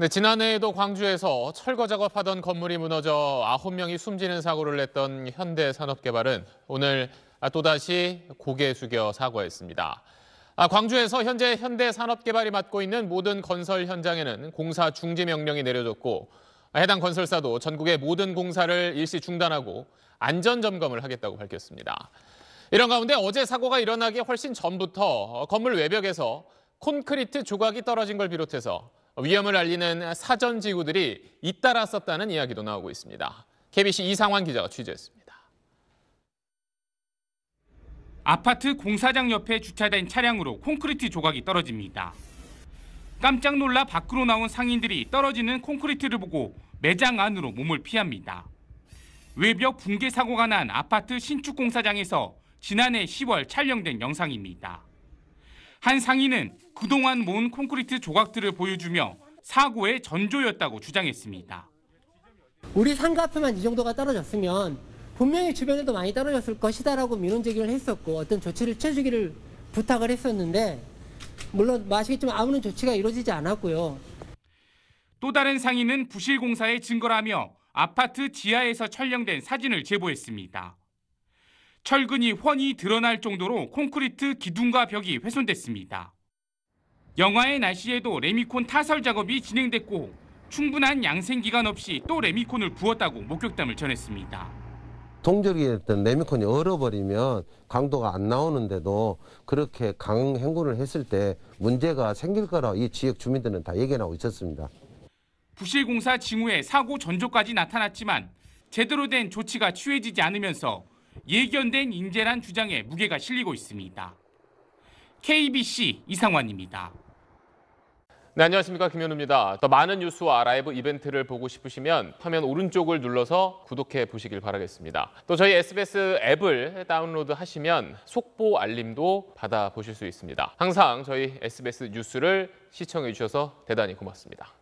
네, 지난해에도 광주에서 철거 작업하던 건물이 무너져 아홉 명이 숨지는 사고를 냈던 현대산업개발은 오늘 또다시 고개 숙여 사과했습니다. 아, 광주에서 현재 현대산업개발이 맡고 있는 모든 건설 현장에는 공사 중지 명령이 내려졌고 해당 건설사도 전국의 모든 공사를 일시 중단하고 안전 점검을 하겠다고 밝혔습니다. 이런 가운데 어제 사고가 일어나기 훨씬 전부터 건물 외벽에서 콘크리트 조각이 떨어진 걸 비롯해서 위험을 알리는 사전 지구들이 잇따랐었다는 이야기도 나오고 있습니다. KBC 이상환 기자가 취재했습니다. 아파트 공사장 옆에 주차된 차량으로 콘크리트 조각이 떨어집니다. 깜짝 놀라 밖으로 나온 상인들이 떨어지는 콘크리트를 보고 매장 안으로 몸을 피합니다. 외벽 붕괴 사고가 난 아파트 신축 공사장에서 지난해 10월 촬영된 영상입니다. 한 상인은 그동안 모은 콘크리트 조각들을 보여주며 사고의 전조였다고 주장했습니다. 우리 상가 앞에만 이 정도가 떨어졌으면 분명히 주변에도 많이 떨어졌을 것이다라고 민원 제기를 했었고 어떤 조치를 취해주기를 부탁을 했었는데 물론 마시겠지만 뭐 아무런 조치가 이루어지지 않았고요. 또 다른 상인은 부실 공사의 증거라며 아파트 지하에서 촬영된 사진을 제보했습니다. 철근이 훤히 드러날 정도로 콘크리트 기둥과 벽이 훼손됐습니다. 영화의 날씨에도 레미콘 타설 작업이 진행됐고 충분한 양생 기간 없이 또 레미콘을 부었다고 목격담을 전했습니다. 동절기였던 레미콘이 얼어버리면 강도가 안 나오는데도 그렇게 강 행군을 했을 때 문제가 생길 거라 이 지역 주민들은 다 얘기하고 있었습니다. 부실 공사 징후에 사고 전조까지 나타났지만 제대로 된 조치가 취해지지 않으면서 예견된 인재란 주장에 무게가 실리고 있습니다. KBC 이상환입니다. 네, 안녕하십니까 김현우입니다. 더 많은 뉴스와 라이브 이벤트를 보고 싶으시면 화면 오른쪽을 눌러서 구독해 보시길 바라겠습니다. 또 저희 SBS 앱을 다운로드 하시면 속보 알림도 받아 보실 수 있습니다. 항상 저희 SBS 뉴스를 시청해 주셔서 대단히 고맙습니다.